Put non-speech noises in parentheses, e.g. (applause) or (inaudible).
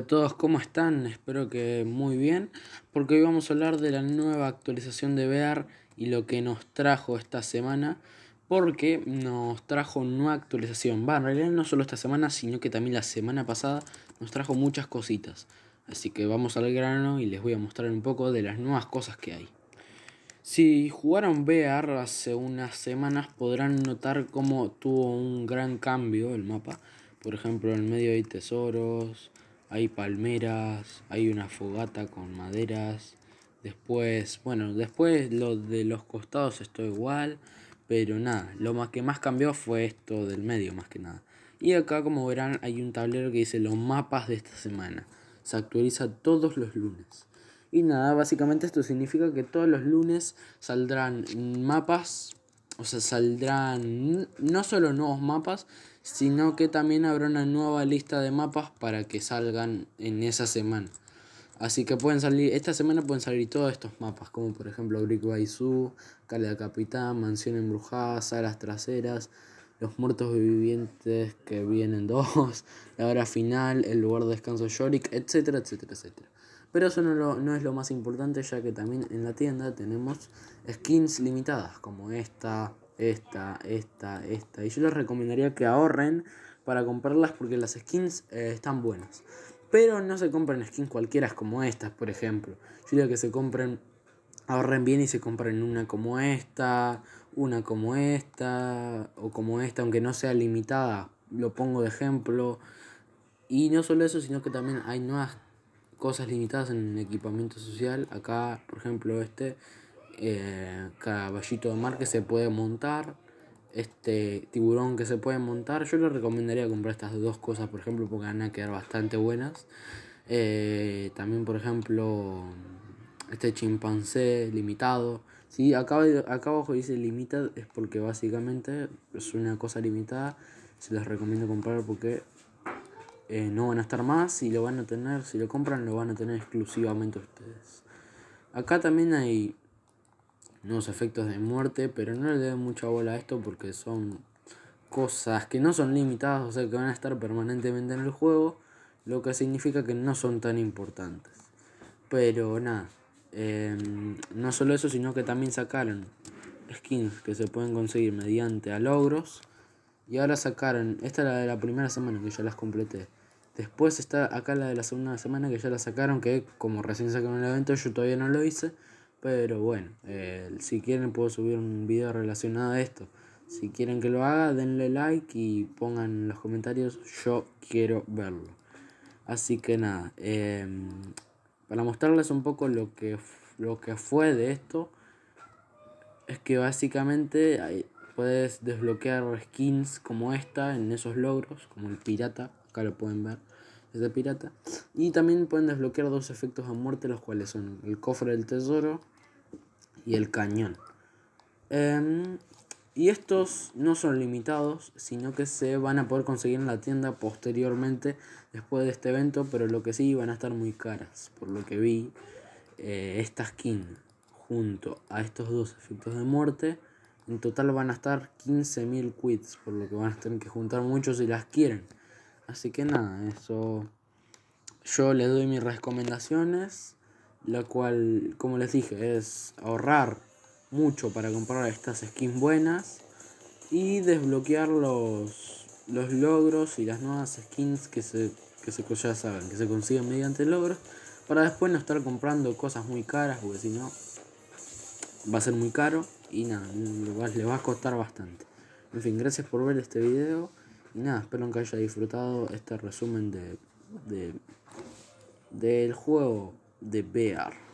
Hola a todos, ¿cómo están? Espero que muy bien, porque hoy vamos a hablar de la nueva actualización de VR y lo que nos trajo esta semana, porque nos trajo nueva actualización. Va, en realidad no solo esta semana, sino que también la semana pasada nos trajo muchas cositas. Así que vamos al grano y les voy a mostrar un poco de las nuevas cosas que hay. Si jugaron VR hace unas semanas podrán notar cómo tuvo un gran cambio el mapa. Por ejemplo, en medio hay tesoros, hay palmeras, hay una fogata con maderas. Después, bueno, después lo de los costados está igual, pero nada, lo más que más cambió fue esto del medio más que nada. Y acá como verán hay un tablero que dice los mapas de esta semana. Se actualiza todos los lunes. Y nada, básicamente esto significa que todos los lunes saldrán mapas o sea, saldrán no solo nuevos mapas, sino que también habrá una nueva lista de mapas para que salgan en esa semana. Así que pueden salir, esta semana pueden salir todos estos mapas, como por ejemplo Brick Bay Zoo, Cala Capitán, Mansión Embrujada, Salas Traseras, Los Muertos Vivientes que vienen dos, (laughs) La Hora Final, El Lugar de Descanso Yorick, etcétera, etcétera, etcétera. Pero eso no, no es lo más importante ya que también en la tienda tenemos skins limitadas como esta, esta, esta, esta. Y yo les recomendaría que ahorren para comprarlas porque las skins eh, están buenas. Pero no se compren skins cualquiera como estas, por ejemplo. Yo diría que se compren, ahorren bien y se compren una como esta, una como esta, o como esta, aunque no sea limitada. Lo pongo de ejemplo. Y no solo eso, sino que también hay nuevas cosas limitadas en equipamiento social. Acá, por ejemplo, este eh, caballito de mar que se puede montar. Este tiburón que se puede montar. Yo le recomendaría comprar estas dos cosas, por ejemplo, porque van a quedar bastante buenas. Eh, también, por ejemplo, este chimpancé limitado. si sí, acá, abajo dice limited, es porque básicamente es una cosa limitada. Se las recomiendo comprar porque eh, no van a estar más y lo van a tener, si lo compran lo van a tener exclusivamente ustedes. Acá también hay nuevos efectos de muerte, pero no le den mucha bola a esto porque son cosas que no son limitadas, o sea que van a estar permanentemente en el juego, lo que significa que no son tan importantes. Pero nada, em, no solo eso, sino que también sacaron skins que se pueden conseguir mediante a logros y ahora sacaron, esta es la de la primera semana que ya las completé. Después está acá la de la segunda semana que ya la sacaron, que como recién sacaron el evento yo todavía no lo hice. Pero bueno, eh, si quieren puedo subir un video relacionado a esto. Si quieren que lo haga, denle like y pongan en los comentarios, yo quiero verlo. Así que nada, em, para mostrarles un poco lo que, lo que fue de esto, es que básicamente Puedes desbloquear skins como esta en esos logros, como el pirata, acá lo pueden ver, es pirata. Y también pueden desbloquear dos efectos de muerte, los cuales son el cofre del tesoro y el cañón. Em, y estos no son limitados, sino que se van a poder conseguir en la tienda posteriormente, después de este evento, pero lo que sí van a estar muy caras, por lo que vi, eh, esta skin junto a estos dos efectos de muerte en total van a estar 15.000 quits, por lo que van a tener que juntar muchos si las quieren. Así que nada, eso. Yo les doy mis recomendaciones, la cual, como les dije, es ahorrar mucho para comprar estas skins buenas y desbloquear los, los logros y las nuevas skins que se, que se, que se consiguen mediante logros para después no estar comprando cosas muy caras porque si no va a ser muy caro y nada, le va a costar bastante. En fin, gracias por ver este video y nada, espero que haya disfrutado este resumen de, del juego de Bear.